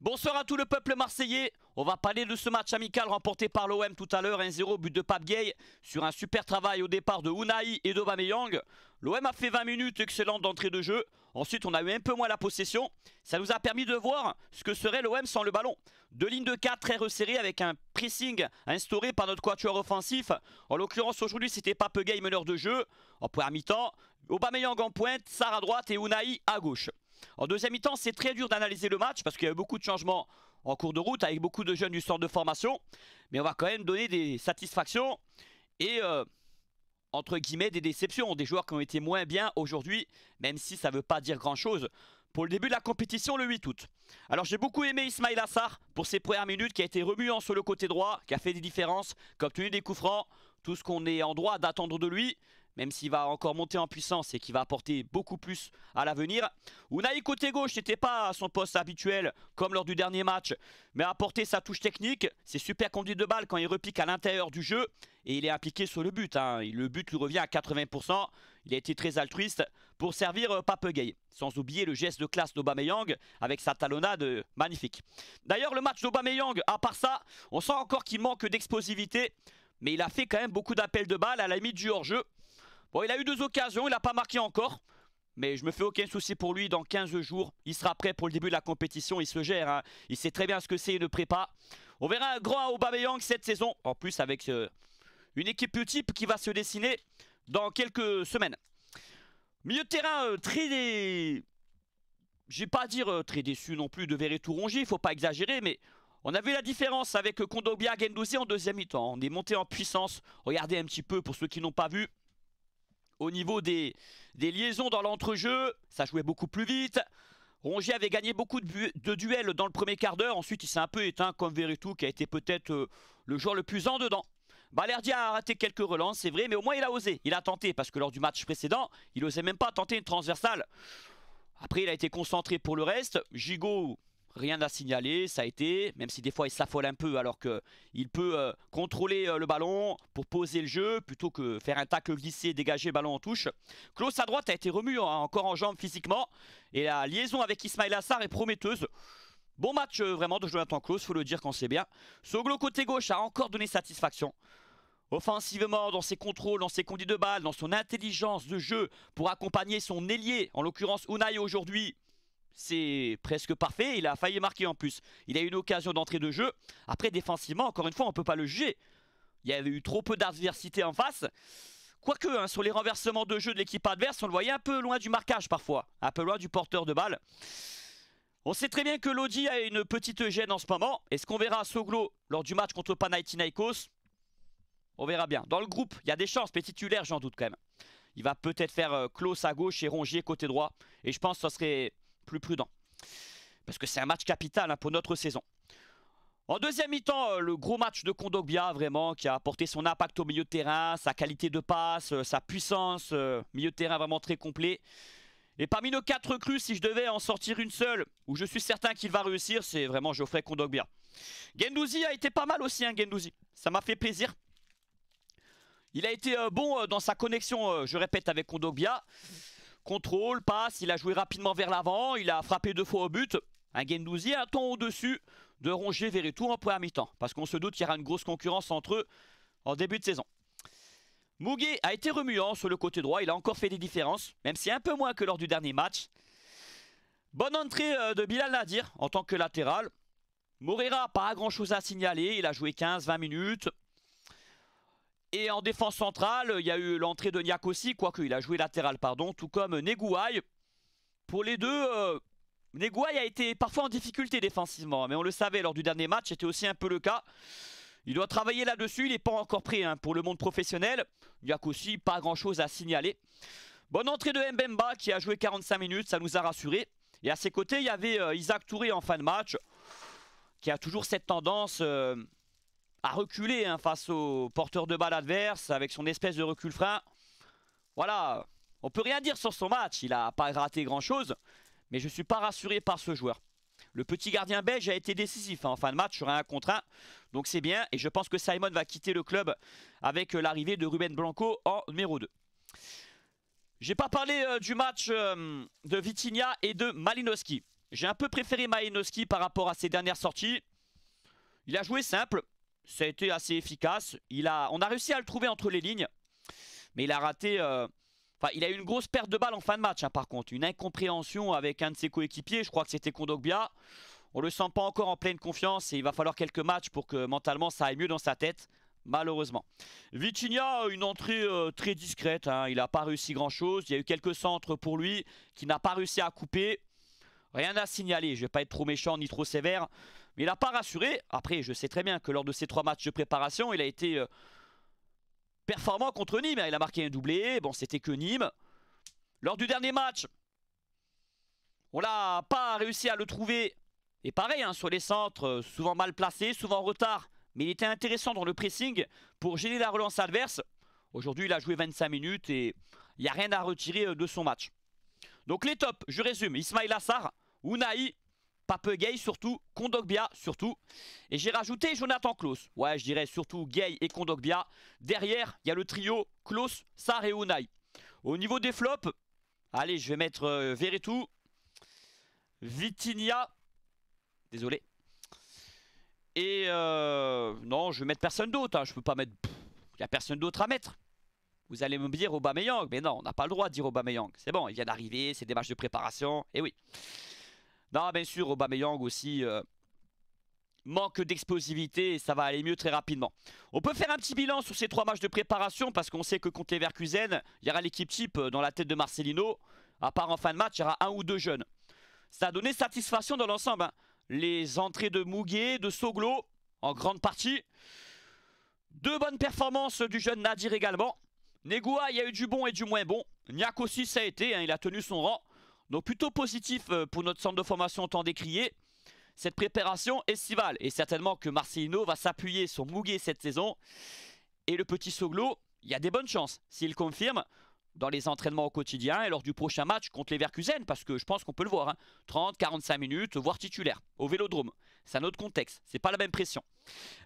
Bonsoir à tout le peuple marseillais. On va parler de ce match amical remporté par l'OM tout à l'heure, 1-0 but de Pape Gay sur un super travail au départ de Unai et d'Obameyang. L'OM a fait 20 minutes excellentes d'entrée de jeu. Ensuite, on a eu un peu moins la possession. Ça nous a permis de voir ce que serait l'OM sans le ballon. Deux lignes de 4 très resserrées avec un pressing instauré par notre quatuor offensif. En l'occurrence, aujourd'hui, c'était Pape Gay meneur de jeu. En première mi-temps, Aubameyang en pointe, Sarr à droite et Unai à gauche. En deuxième mi-temps, c'est très dur d'analyser le match parce qu'il y a beaucoup de changements en cours de route avec beaucoup de jeunes du centre de formation. Mais on va quand même donner des satisfactions et euh, entre guillemets des déceptions. Des joueurs qui ont été moins bien aujourd'hui, même si ça ne veut pas dire grand-chose pour le début de la compétition le 8 août. Alors j'ai beaucoup aimé Ismail Assar pour ses premières minutes qui a été remuant sur le côté droit, qui a fait des différences, qui a obtenu des coups francs, tout ce qu'on est en droit d'attendre de lui même s'il va encore monter en puissance et qu'il va apporter beaucoup plus à l'avenir. Unai côté gauche n'était pas à son poste habituel comme lors du dernier match, mais a apporté sa touche technique, C'est super conduites de balle quand il repique à l'intérieur du jeu et il est impliqué sur le but. Hein. Le but lui revient à 80%, il a été très altruiste pour servir euh, Pape Gay. Sans oublier le geste de classe d'Obameyang avec sa talonnade euh, magnifique. D'ailleurs le match d'Obameyang, à part ça, on sent encore qu'il manque d'explosivité mais il a fait quand même beaucoup d'appels de balles à la limite du hors-jeu. Bon, il a eu deux occasions, il n'a pas marqué encore. Mais je me fais aucun souci pour lui, dans 15 jours, il sera prêt pour le début de la compétition, il se gère, hein. il sait très bien ce que c'est une prépa. On verra un grand Aubameyang cette saison, en plus avec euh, une équipe type qui va se dessiner dans quelques semaines. Milieu de terrain euh, très... J'ai pas dire euh, très déçu non plus de tout rongi il faut pas exagérer, mais on a vu la différence avec Kondobia Gendouzi en deuxième mi-temps. On est monté en puissance. Regardez un petit peu pour ceux qui n'ont pas vu. Au niveau des, liaisons dans l'entrejeu, ça jouait beaucoup plus vite. Rongier avait gagné beaucoup de, duels dans le premier quart d'heure. Ensuite, il s'est un peu éteint comme Veretout, qui a été peut-être euh, le joueur le plus en dedans. balerdi a raté quelques relances, c'est vrai, mais au moins il a osé. Il a tenté, parce que lors du match précédent, il n'osait même pas tenter une transversale. Après, il a été concentré pour le reste. Gigot, rien à signaler, ça a été, même si des fois il s'affole un peu alors qu'il peut euh, contrôler euh, le ballon pour poser le jeu plutôt que faire un tacle glissé, dégager ballon en touche. Klaus à droite a été remu hein, encore en jambes physiquement et la liaison avec Ismail Assar est prometteuse. Bon match euh, vraiment de Jonathan Klaus, faut le dire quand c'est bien. Soglo côté gauche a encore donné satisfaction. Offensivement, dans ses contrôles, dans ses conduits de balle, dans son intelligence de jeu pour accompagner son ailier, en l'occurrence Unai aujourd'hui c'est presque parfait. Il a failli marquer en plus. Il a eu une occasion d'entrée de jeu. Après, défensivement, encore une fois, on ne peut pas le juger. Il y avait eu trop peu d'adversité en face. Quoique, hein, sur les renversements de jeu de l'équipe adverse, on le voyait un peu loin du marquage parfois. Un peu loin du porteur de balle. On sait très bien que Lodi a une petite gêne en ce moment. Est-ce qu'on verra à Soglo lors du match contre Panathinaikos On verra bien. Dans le groupe, il y a des chances, mais titulaire, j'en doute quand même. Il va peut-être faire euh, Close à gauche et Rongier côté droit. Et je pense que ce serait plus prudent. Parce que c'est un match capital hein, pour notre saison. En deuxième mi-temps, euh, le gros match de Kondogbia, vraiment, qui a apporté son impact au milieu de terrain, sa qualité de passe, euh, sa puissance, euh, milieu de terrain vraiment très complet. Et parmi nos quatre recrues, si je devais en sortir une seule, où je suis certain qu'il va réussir, c'est vraiment Geoffrey Kondogbia. Gendouzi a été pas mal aussi, hein, Gendouzi. Ça m'a fait plaisir. Il a été bon dans sa connexion, je répète, avec Kondogbia. Contrôle, passe, il a joué rapidement vers l'avant, il a frappé deux fois au but. Un Gendouzi un temps au-dessus de Rongier tout en première mi-temps. Parce qu'on se doute qu'il y aura une grosse concurrence entre eux en début de saison. Mouguet a été remuant sur le côté droit, il a encore fait des différences, même si un peu moins que lors du dernier match. Bonne entrée euh, de Bilal Nadir en tant que latéral. Moreira pas grand chose à signaler, il a joué 15-20 minutes. Et en défense centrale, il y a eu l'entrée de Niak aussi, quoique il a joué latéral, pardon, tout comme Neguay. Pour les deux, euh, a été parfois en difficulté défensivement, mais on le savait lors du dernier match, c'était aussi un peu le cas. Il doit travailler là-dessus, il n'est pas encore prêt hein, pour le monde professionnel. Niak pas grand-chose à signaler. Bonne entrée de Mbemba qui a joué 45 minutes, ça nous a rassuré. Et à ses côtés, il y avait euh, Isaac Touré en fin de match, qui a toujours cette tendance... Euh, a reculé hein, face au porteur de balle adverse avec son espèce de recul frein. Voilà, on peut rien dire sur son match, il n'a pas raté grand chose, mais je ne suis pas rassuré par ce joueur. Le petit gardien belge a été décisif hein, en fin de match sur un contre 1, donc c'est bien, et je pense que Simon va quitter le club avec euh, l'arrivée de Ruben Blanco en numéro 2. J'ai pas parlé euh, du match euh, de Vitinha et de Malinowski. J'ai un peu préféré Malinowski par rapport à ses dernières sorties. Il a joué simple, ça a été assez efficace. Il a, on a réussi à le trouver entre les lignes, mais il a raté... Euh, enfin, il a eu une grosse perte de balle en fin de match, hein, par contre. Une incompréhension avec un de ses coéquipiers, je crois que c'était Kondogbia. On le sent pas encore en pleine confiance et il va falloir quelques matchs pour que mentalement ça aille mieux dans sa tête, malheureusement. Vitinha, une entrée euh, très discrète. Hein. Il n'a pas réussi grand-chose. Il y a eu quelques centres pour lui qui n'a pas réussi à couper. Rien à signaler, je ne vais pas être trop méchant ni trop sévère. Mais il n'a pas rassuré. Après, je sais très bien que lors de ces trois matchs de préparation, il a été euh, performant contre Nîmes. Il a marqué un doublé. Bon, c'était que Nîmes. Lors du dernier match, on n'a pas réussi à le trouver. Et pareil, hein, sur les centres, euh, souvent mal placé, souvent en retard. Mais il était intéressant dans le pressing pour gêner la relance adverse. Aujourd'hui, il a joué 25 minutes et il n'y a rien à retirer euh, de son match. Donc les tops, je résume, Ismail Assar, Unai, Pape Gay surtout, Kondogbia surtout. Et j'ai rajouté Jonathan Klaus. Ouais, je dirais surtout Gay et Kondogbia. Derrière, il y a le trio Klaus, Sar et Au niveau des flops, allez, je vais mettre euh, Vitinia. Désolé. Et euh, non, je vais mettre personne d'autre. Hein. Je peux pas mettre... Il n'y a personne d'autre à mettre. Vous allez me dire Aubameyang. Mais non, on n'a pas le droit de dire Aubameyang. C'est bon, il vient d'arriver, c'est des matchs de préparation. Et eh oui. Non, bien sûr, Aubameyang aussi. Euh, manque d'explosivité et ça va aller mieux très rapidement. On peut faire un petit bilan sur ces trois matchs de préparation parce qu'on sait que contre les Verkusen, il y aura l'équipe type euh, dans la tête de Marcelino. À part en fin de match, il y aura un ou deux jeunes. Ça a donné satisfaction dans l'ensemble. Hein. Les entrées de Mouguet, de Soglo, en grande partie. Deux bonnes performances du jeune Nadir également. Negua, il y a eu du bon et du moins bon. Niak aussi, ça a été, hein, il a tenu son rang. Donc plutôt positif euh, pour notre centre de formation temps décrié. Cette préparation estivale. Et certainement que Marcelino va s'appuyer sur Mouguet cette saison. Et le petit Soglo, il y a des bonnes chances. S'il confirme dans les entraînements au quotidien et lors du prochain match contre les Verkusen, parce que je pense qu'on peut le voir. 30, hein. 45 minutes, voire titulaire, au vélodrome. C'est un autre contexte, c'est pas la même pression.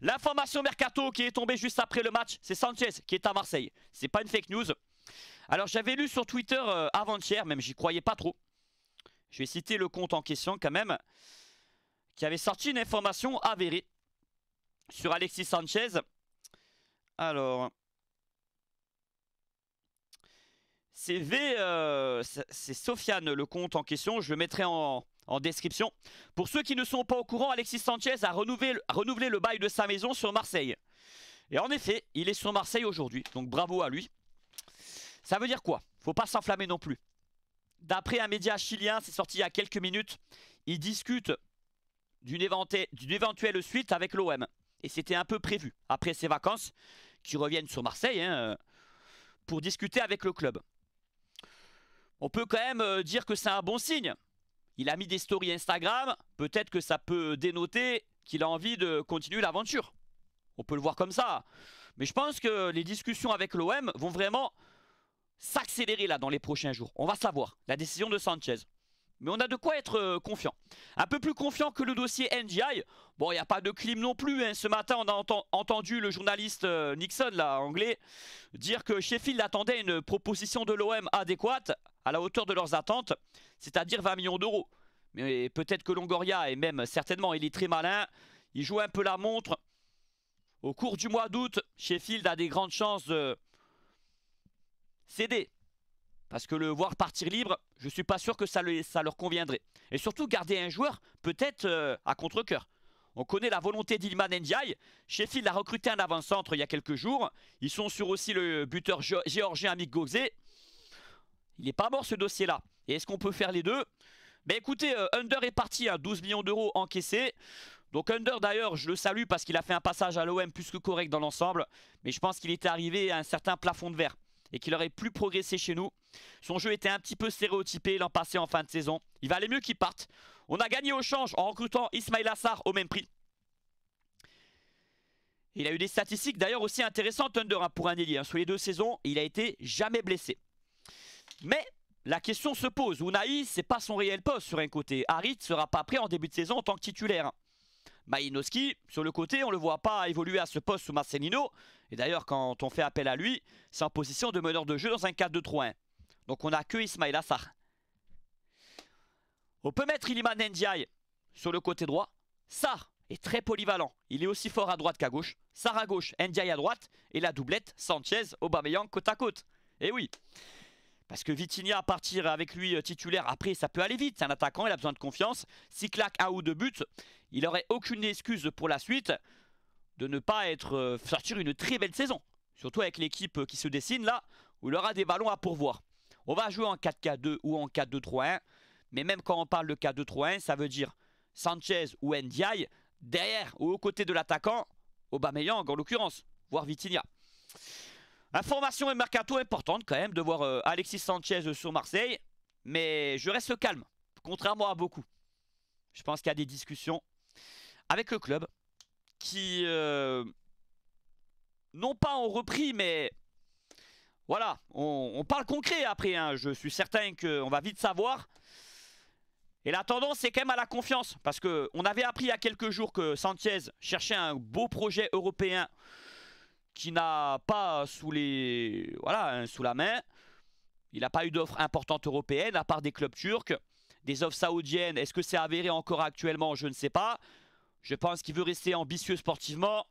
L'information mercato qui est tombée juste après le match, c'est Sanchez qui est à Marseille. C'est pas une fake news. Alors j'avais lu sur Twitter euh, avant-hier, même j'y croyais pas trop. Je vais citer le compte en question quand même, qui avait sorti une information avérée sur Alexis Sanchez. Alors, c'est euh, c'est Sofiane le compte en question, je le mettrai en, description. Pour ceux qui ne sont pas au courant, Alexis Sanchez a renouvelé, le bail de sa maison sur Marseille. Et en effet, il est sur Marseille aujourd'hui, donc bravo à lui. Ça veut dire quoi Faut pas s'enflammer non plus. D'après un média chilien, c'est sorti il y a quelques minutes, il discute d'une éventuelle suite avec l'OM. Et c'était un peu prévu, après ses vacances, qui reviennent sur Marseille, hein, euh, pour discuter avec le club. On peut quand même euh, dire que c'est un bon signe. Il a mis des stories Instagram, peut-être que ça peut dénoter qu'il a envie de continuer l'aventure. On peut le voir comme ça. Mais je pense que les discussions avec l'OM vont vraiment s'accélérer là dans les prochains jours. On va savoir la décision de Sanchez. Mais on a de quoi être euh, confiant. Un peu plus confiant que le dossier NGI. Bon, il n'y a pas de clim non plus. Hein. Ce matin, on a entendu le journaliste euh, Nixon, là, anglais, dire que Sheffield attendait une proposition de l'OM adéquate à la hauteur de leurs attentes, c'est-à-dire 20 millions d'euros. Mais peut-être que Longoria, et même certainement, il est très malin, il joue un peu la montre. Au cours du mois d'août, Sheffield a des grandes chances de céder. Parce que le voir partir libre, je ne suis pas sûr que ça, ça, leur conviendrait. Et surtout, garder un joueur peut-être euh, à contre-coeur. On connaît la volonté d'Ilman Ndiaye. Sheffield a recruté un avant-centre il y a quelques jours. Ils sont sur aussi le buteur géorgien Amik Il n'est pas mort ce dossier-là. Et est-ce qu'on peut faire les deux Ben écoutez, euh, Under est parti, à hein, 12 millions d'euros encaissés. Donc Under d'ailleurs, je le salue parce qu'il a fait un passage à l'OM plus que correct dans l'ensemble. Mais je pense qu'il était arrivé à un certain plafond de verre et qu'il aurait plus progressé chez nous. Son jeu était un petit peu stéréotypé l'an passé en fin de saison. Il valait mieux qu'il parte. On a gagné au change en recrutant Ismail Assar au même prix. Il a eu des statistiques d'ailleurs aussi intéressantes Thunder hein, pour un ailier. Hein. Sur les deux saisons, il a été jamais blessé. Mais la question se pose. Unai, c'est pas son réel poste sur un côté. Harit sera pas prêt en début de saison en tant que titulaire. Hein maïnoski sur le côté, on ne le voit pas évoluer à ce poste sous Marcelino. Et d'ailleurs, quand on fait appel à lui, c'est en position de meneur de jeu dans un 4-2-3-1. Donc on n'a que Ismail Assar. On peut mettre Iliman Ndiaye sur le côté droit. Sar est très polyvalent. Il est aussi fort à droite qu'à gauche. Sar à gauche, Ndiaye à droite. Et la doublette, Sanchez, Aubameyang côte à côte. Et eh oui parce que Vitinha à partir avec lui euh, titulaire, après ça peut aller vite, c'est un attaquant, il a besoin de confiance. S'il claque un ou deux buts, il n'aurait aucune excuse pour la suite de ne pas être euh, sortir une très belle saison. Surtout avec l'équipe euh, qui se dessine là, où il aura des ballons à pourvoir. On va jouer en 4-4-2 ou en 4-2-3-1. Mais même quand on parle de 4-2-3-1, ça veut dire Sanchez ou Ndiaye, derrière ou aux côtés de l'attaquant, Aubameyang en l'occurrence, voire Vitinha. Information et mercato importante quand même de voir euh, Alexis Sanchez sur Marseille. Mais je reste calme, contrairement à beaucoup. Je pense qu'il y a des discussions avec le club qui, euh, non pas en repris, mais voilà, on, parle concret après. Hein. Je suis certain qu'on va vite savoir. Et la tendance, c'est quand même à la confiance. Parce que qu'on avait appris il y a quelques jours que Sanchez cherchait un beau projet européen qui n'a pas sous, les, voilà, sous la main. Il n'a pas eu d'offres importantes européennes, à part des clubs turcs, des offres saoudiennes. Est-ce que c'est avéré encore actuellement Je ne sais pas. Je pense qu'il veut rester ambitieux sportivement.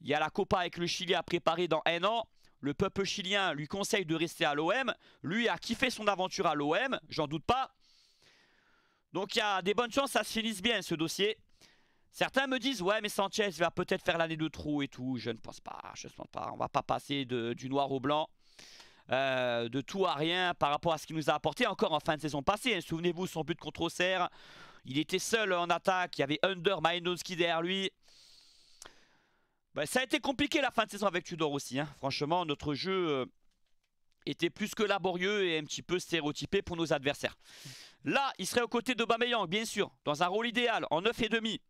Il y a la Copa avec le Chili à préparer dans un an. Le peuple chilien lui conseille de rester à l'OM. Lui a kiffé son aventure à l'OM, j'en doute pas. Donc il y a des bonnes chances, ça se finisse bien ce dossier. Certains me disent, ouais mais Sanchez va peut-être faire l'année de trop et tout. Je ne pense pas, je ne pense pas. On va pas passer du noir au blanc. Euh, de tout à rien par rapport à ce qu'il nous a apporté encore en fin de saison passée. Hein. Souvenez-vous son but contre Auxerre, il était seul en attaque. Il y avait Under, Maenowski derrière lui. Ben, ça a été compliqué la fin de saison avec Tudor aussi. Hein. Franchement, notre jeu euh, était plus que laborieux et un petit peu stéréotypé pour nos adversaires. Là, il serait aux côtés de Bameyang, bien sûr, dans un rôle idéal, en 9 et demi.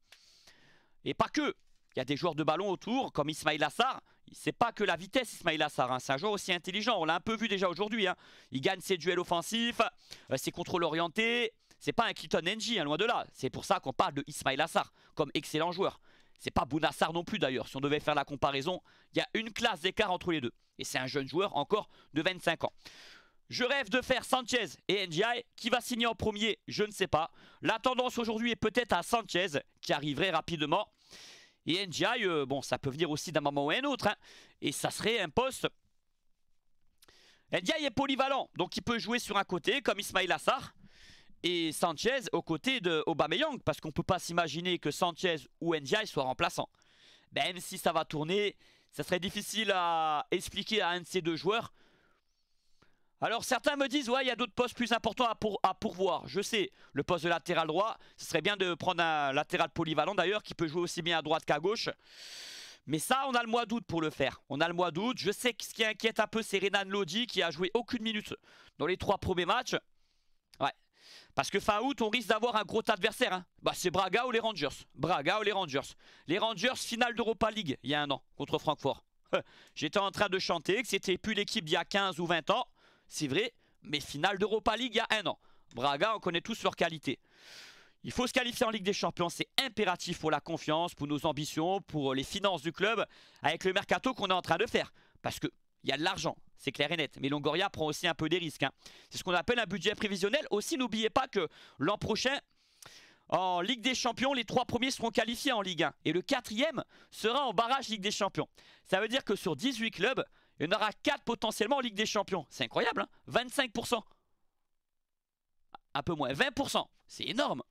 Et pas que. Il y a des joueurs de ballon autour, comme Ismail Assar. C'est pas que la vitesse, Ismail Assar. Hein. C'est un joueur aussi intelligent. On l'a un peu vu déjà aujourd'hui. Hein. Il gagne ses duels offensifs, euh, ses contrôles orientés. C'est pas un Clinton Nji, hein, loin de là. C'est pour ça qu'on parle de Ismail Assar comme excellent joueur. C'est pas Bounassar non plus d'ailleurs. Si on devait faire la comparaison, il y a une classe d'écart entre les deux. Et c'est un jeune joueur encore de 25 ans. Je rêve de faire Sanchez et NGI. Qui va signer en premier Je ne sais pas. La tendance aujourd'hui est peut-être à Sanchez qui arriverait rapidement. Et NGI, euh, bon, ça peut venir aussi d'un moment ou un autre. Hein. Et ça serait un poste. NGI est polyvalent, donc il peut jouer sur un côté, comme Ismail Assar et Sanchez aux côtés de Aubameyang parce qu'on ne peut pas s'imaginer que Sanchez ou Ndiaye soient remplaçants. Même ben, si ça va tourner, ça serait difficile à expliquer à un de ces deux joueurs. Alors certains me disent, ouais, il y a d'autres postes plus importants à, à, pourvoir. Je sais, le poste de latéral droit, ce serait bien de prendre un latéral polyvalent d'ailleurs, qui peut jouer aussi bien à droite qu'à gauche. Mais ça, on a le mois d'août pour le faire. On a le mois d'août. Je sais que ce qui inquiète un peu, c'est Renan Lodi, qui a joué aucune minute dans les trois premiers matchs. Parce que fin août, on risque d'avoir un gros adversaire. Hein. Bah, c'est Braga ou les Rangers. Braga ou les Rangers. Les Rangers, finale d'Europa League, il y a un an, contre Francfort. J'étais en train de chanter que c'était plus l'équipe d'il y a 15 ou 20 ans. C'est vrai, mais finale d'Europa League, il y a un an. Braga, on connaît tous leur qualité. Il faut se qualifier en Ligue des Champions, c'est impératif pour la confiance, pour nos ambitions, pour les finances du club, avec le mercato qu'on est en train de faire. Parce que il y a de l'argent, c'est clair et net. Mais Longoria prend aussi un peu des risques. Hein. C'est ce qu'on appelle un budget prévisionnel. Aussi, n'oubliez pas que l'an prochain, en Ligue des Champions, les trois premiers seront qualifiés en Ligue 1. Et le quatrième sera en barrage Ligue des Champions. Ça veut dire que sur 18 clubs, il y en aura 4 potentiellement en Ligue des Champions. C'est incroyable, 25%. Hein. Un peu moins, 20%. C'est énorme.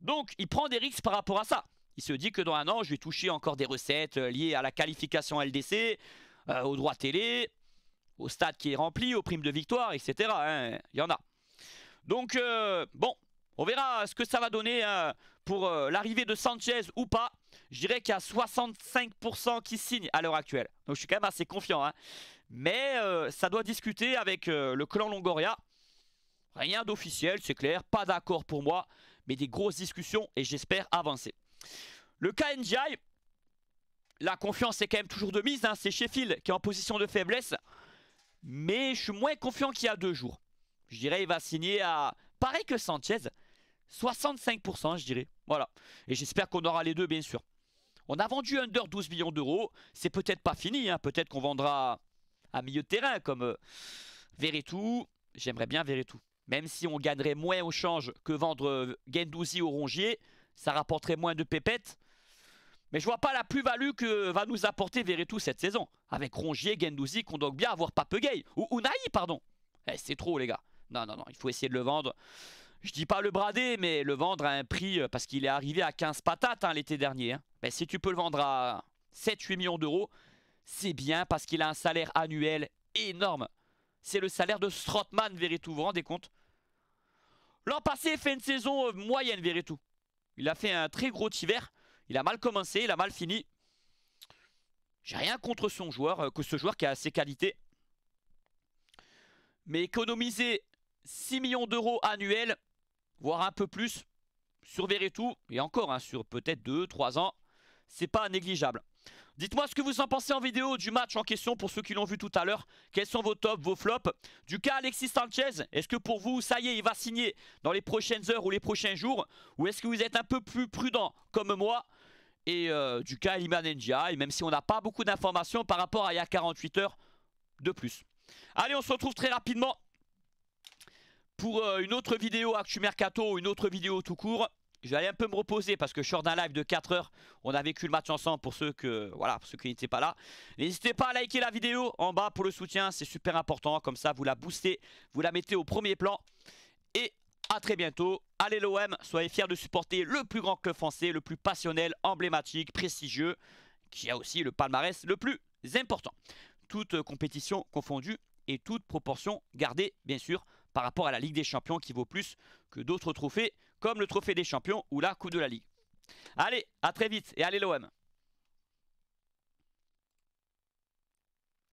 Donc, il prend des risques par rapport à ça. Il se dit que dans un an, je vais toucher encore des recettes euh, liées à la qualification LDC. Euh, au droit télé, au stade qui est rempli, aux primes de victoire, etc. Hein, il y en a. Donc, euh, bon, on verra ce que ça va donner euh, pour l'arrivée de Sanchez ou pas. Je dirais qu'il y a 65% qui signent à l'heure actuelle. Donc je suis quand même assez confiant. Hein. Mais ça doit discuter avec le clan Longoria. Rien d'officiel, c'est clair. Pas d'accord pour moi. Mais des grosses discussions et j'espère avancer. Le KNJI la confiance est quand même toujours de mise. C'est hein. C'est Sheffield qui est en position de faiblesse. Mais je suis moins confiant qu'il y a deux jours. Je dirais il va signer à, pareil que Sanchez, 65% je dirais. Voilà. Et j'espère qu'on aura les deux bien sûr. On a vendu under 12 millions d'euros. C'est peut-être pas fini. Hein. Peut-être qu'on vendra à milieu de terrain comme euh, Veretout. J'aimerais bien Veretout. Même si on gagnerait moins au change que vendre euh, Gendouzi au Rongier, ça rapporterait moins de pépettes. Mais je vois pas la plus-value que va nous apporter Veretout cette saison. Avec Rongier, Gendouzi, Kondogbia, Pape Gay. Ou Unai, pardon. Eh, c'est trop, les gars. Non, non, non, il faut essayer de le vendre. Je dis pas le brader, mais le vendre à un prix, euh, parce qu'il est arrivé à 15 patates hein, l'été dernier. Hein. Ben, si tu peux le vendre à 7-8 millions d'euros, c'est bien parce qu'il a un salaire annuel énorme. C'est le salaire de Strotman, Veretout, vous vous rendez compte L'an passé, il fait une saison euh, moyenne, Veretout. Il a fait un très gros hiver. Il a mal commencé, il a mal fini. J'ai rien contre son joueur, euh, que ce joueur qui a ses qualités. Mais économiser 6 millions d'euros annuels, voire un peu plus, sur tout et encore hein, sur peut-être 2-3 ans, c'est pas négligeable. Dites-moi ce que vous en pensez en vidéo du match en question pour ceux qui l'ont vu tout à l'heure. Quels sont vos tops, vos flops Du cas Alexis Sanchez, est-ce que pour vous, ça y est, il va signer dans les prochaines heures ou les prochains jours Ou est-ce que vous êtes un peu plus prudent comme moi et euh, du cas Iman Et même si on n'a pas beaucoup d'informations par rapport à il y a 48 heures de plus. Allez, on se retrouve très rapidement pour euh, une autre vidéo Actu Mercato, une autre vidéo tout court. Je vais aller un peu me reposer parce que je sors d'un live de 4 heures. On a vécu le match ensemble pour ceux que voilà pour ceux qui n'étaient pas là. N'hésitez pas à liker la vidéo en bas pour le soutien, c'est super important. Comme ça, vous la boostez, vous la mettez au premier plan. Et à très bientôt. Allez l'OM, soyez fiers de supporter le plus grand club français, le plus passionnel, emblématique, prestigieux, qui a aussi le palmarès le plus important. Toute compétition confondue et toute proportion gardée, bien sûr, par rapport à la Ligue des Champions qui vaut plus que d'autres trophées, comme le Trophée des Champions ou la Coupe de la Ligue. Allez, à très vite et allez l'OM